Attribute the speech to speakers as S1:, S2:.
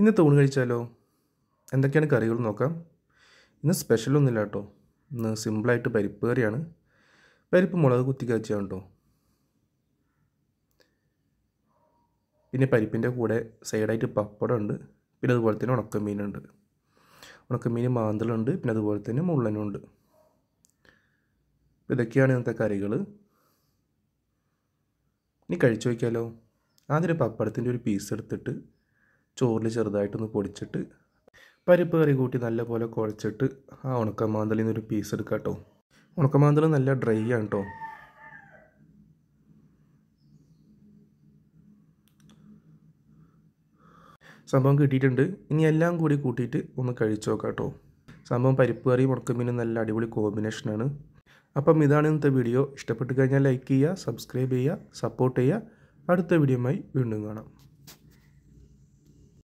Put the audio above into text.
S1: ഇന്ന് ഊണ് കഴിച്ചാലോ എന്തൊക്കെയാണ് കറികൾ നോക്കാം ഇന്ന് സ്പെഷ്യലൊന്നുമില്ല കേട്ടോ ഇന്ന് സിമ്പിളായിട്ട് പരിപ്പ് കറിയാണ് പരിപ്പ് മുളക് കുത്തി കാച്ചിയാണ് കേട്ടോ പിന്നെ പരിപ്പിൻ്റെ കൂടെ സൈഡായിട്ട് പപ്പടം ഉണ്ട് പിന്നെ അതുപോലെ തന്നെ ഉണക്കമീനുണ്ട് ഉണക്കമീൻ മാന്തളുണ്ട് പിന്നെ അതുപോലെ തന്നെ മുള്ളനും ഉണ്ട് ഇതൊക്കെയാണ് ഇന്നത്തെ കറികൾ ഇനി കഴിച്ചു നോക്കിയാലോ ആദ്യം പപ്പടത്തിൻ്റെ ഒരു പീസ് എടുത്തിട്ട് ചോറിൽ ചെറുതായിട്ടൊന്ന് പൊടിച്ചിട്ട് പരിപ്പ് കറി കൂട്ടി നല്ലപോലെ കുഴച്ചിട്ട് ആ ഉണക്കമാന്തലിൽ നിന്നൊരു പീസ് എടുക്കുക കേട്ടോ ഉണക്കമാന്തൽ നല്ല ഡ്രൈ ആണ് കേട്ടോ സംഭവം കിട്ടിയിട്ടുണ്ട് ഇനി എല്ലാം കൂടി കൂട്ടിയിട്ട് ഒന്ന് കഴിച്ചു നോക്കാം കേട്ടോ സംഭവം പരിപ്പ് കറി മുടക്കമീനും നല്ല അടിപൊളി കോമ്പിനേഷനാണ് അപ്പം ഇതാണ് ഇന്നത്തെ വീഡിയോ ഇഷ്ടപ്പെട്ട് കഴിഞ്ഞാൽ ലൈക്ക് ചെയ്യുക സബ്സ്ക്രൈബ് ചെയ്യുക സപ്പോർട്ട് ചെയ്യുക അടുത്ത വീഡിയോയുമായി വീണ്ടും കാണാം